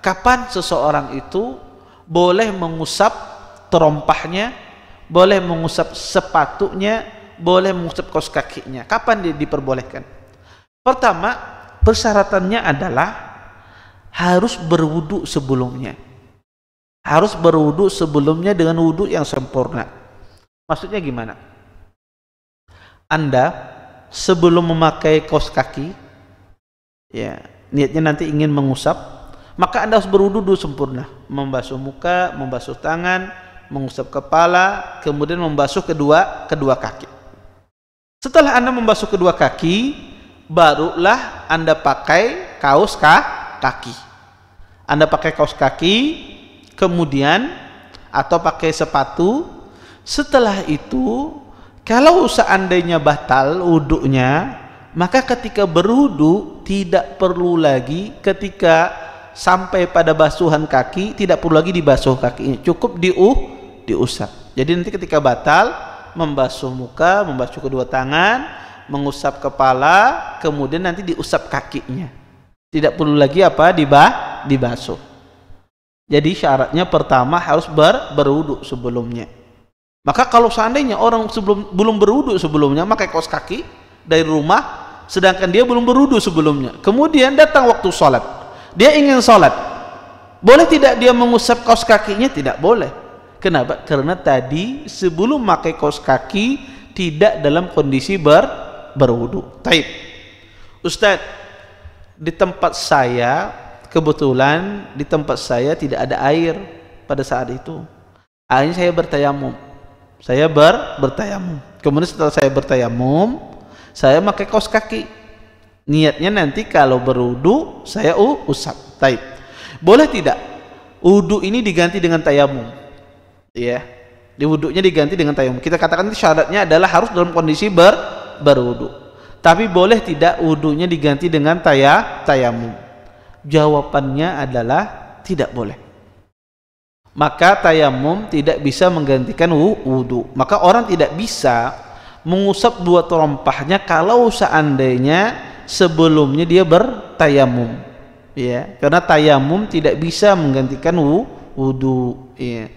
kapan seseorang itu boleh mengusap terompahnya, boleh mengusap sepatunya, boleh mengusap kaos kakinya. Kapan dia diperbolehkan? Pertama, persyaratannya adalah harus berwudu sebelumnya. Harus berwudu sebelumnya dengan wudu yang sempurna. Maksudnya gimana? Anda sebelum memakai kaos kaki, ya niatnya nanti ingin mengusap maka Anda harus berwudu sempurna, membasuh muka, membasuh tangan, mengusap kepala, kemudian membasuh kedua kedua kaki. Setelah Anda membasuh kedua kaki, barulah Anda pakai kaos kaki. Anda pakai kaos kaki, kemudian atau pakai sepatu. Setelah itu, kalau seandainya batal wudhunya, maka ketika berwudu tidak perlu lagi ketika sampai pada basuhan kaki tidak perlu lagi dibasuh kaki ini cukup diuh diusap jadi nanti ketika batal membasuh muka membasuh kedua tangan mengusap kepala kemudian nanti diusap kakinya tidak perlu lagi apa dibah dibasuh jadi syaratnya pertama harus ber, berwudu sebelumnya maka kalau seandainya orang sebelum belum berwudu sebelumnya maka kaos kaki dari rumah sedangkan dia belum berwudu sebelumnya kemudian datang waktu sholat dia ingin sholat boleh tidak dia mengusap kaos kakinya tidak boleh kenapa karena tadi sebelum pakai kaos kaki tidak dalam kondisi ber berwudu taib Ustadz di tempat saya kebetulan di tempat saya tidak ada air pada saat itu akhirnya saya bertayamum saya ber bertayamum kemudian setelah saya bertayamum saya pakai kaos kaki niatnya nanti kalau berudu saya uh, usap taib boleh tidak udu ini diganti dengan tayamum ya yeah. di wuduknya diganti dengan tayamum kita katakan syaratnya adalah harus dalam kondisi ber berudu tapi boleh tidak wudunya diganti dengan taya tayamum jawabannya adalah tidak boleh maka tayamum tidak bisa menggantikan wudu maka orang tidak bisa mengusap dua terompahnya kalau seandainya sebelumnya dia bertayamum ya karena tayamum tidak bisa menggantikan wudhu ya